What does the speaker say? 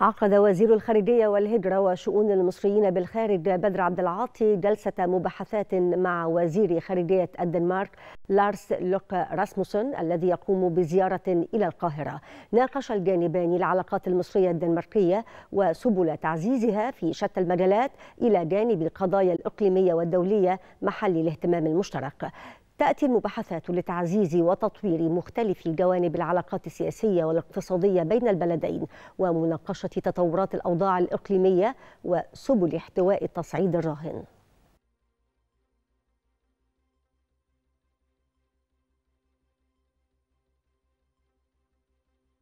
عقد وزير الخارجية والهجرة وشؤون المصريين بالخارج بدر عبد العاطي جلسة مباحثات مع وزير خارجية الدنمارك لارس لوك راسموسون الذي يقوم بزيارة إلى القاهرة ناقش الجانبان العلاقات المصرية الدنماركية وسبل تعزيزها في شتى المجالات إلى جانب القضايا الإقليمية والدولية محل الاهتمام المشترك تأتي المباحثات لتعزيز وتطوير مختلف جوانب العلاقات السياسية والاقتصادية بين البلدين ومناقشة تطورات الأوضاع الإقليمية وسبل احتواء التصعيد الراهن